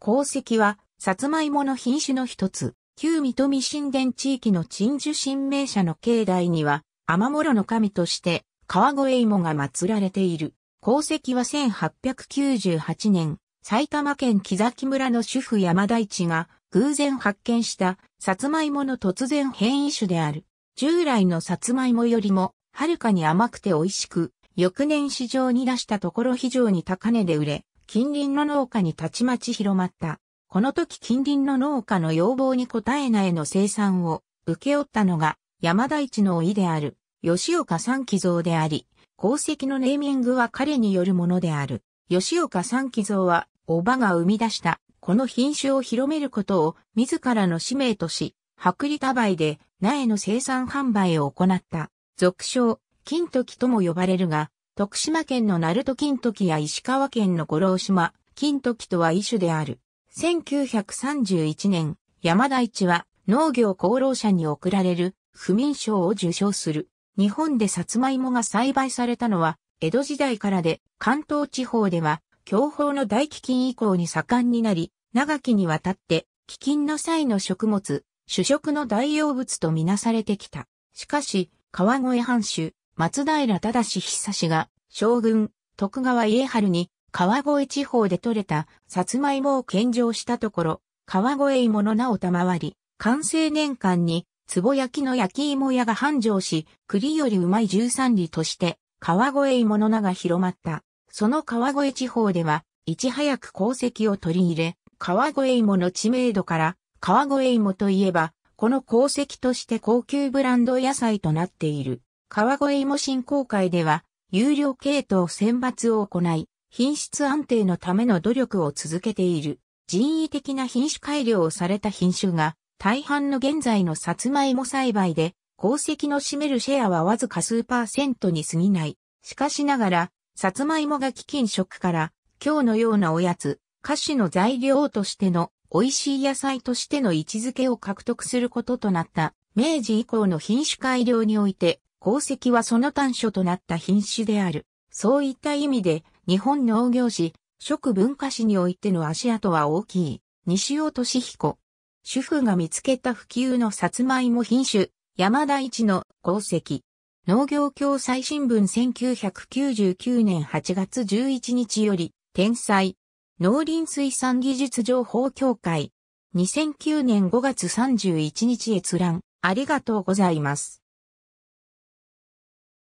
鉱石は、さつまいもの品種の一つ、旧水戸神殿地域の鎮守神明社の境内には、天諸の神として、川越芋が祀られている。鉱石は1898年、埼玉県木崎村の主婦山大地が偶然発見したサツマイモの突然変異種である。従来のサツマイモよりもはるかに甘くて美味しく、翌年市場に出したところ非常に高値で売れ、近隣の農家にたちまち広まった。この時近隣の農家の要望に応え苗の生産を受け負ったのが山田一の老いである吉岡三喜蔵であり、功績のネーミングは彼によるものである。吉岡三喜蔵は、おばが生み出した、この品種を広めることを自らの使命とし、薄利多売で苗の生産販売を行った。俗称、金時とも呼ばれるが、徳島県の鳴門金時や石川県の五郎島、金時とは異種である。1931年、山田一は農業功労者に贈られる不眠賞を受賞する。日本でサツマイモが栽培されたのは、江戸時代からで、関東地方では、享保の大飢饉以降に盛んになり、長きにわたって、飢饉の際の食物、主食の代用物とみなされてきた。しかし、川越藩主、松平忠久氏が、将軍、徳川家春に、川越地方で採れた、さつまいもを献上したところ、川越芋の名を賜り、完成年間に、壺焼きの焼き芋屋が繁盛し、栗よりうまい十三里として、川越芋の名が広まった。その川越地方では、いち早く功績を取り入れ、川越芋の知名度から、川越芋といえば、この功績として高級ブランド野菜となっている。川越芋振興会では、有料系統選抜を行い、品質安定のための努力を続けている。人為的な品種改良をされた品種が、大半の現在のサツマイモ栽培で、功績の占めるシェアはわずか数パーセントに過ぎない。しかしながら、サツマイモが基金食から、今日のようなおやつ、菓子の材料としての、美味しい野菜としての位置づけを獲得することとなった、明治以降の品種改良において、功績はその短所となった品種である。そういった意味で、日本農業史、食文化史においての足跡は大きい。西尾敏彦。主婦が見つけた普及のさつまいも品種、山田一の功績。農業協最新聞1999年8月11日より、天才。農林水産技術情報協会。2009年5月31日閲覧。ありがとうございます。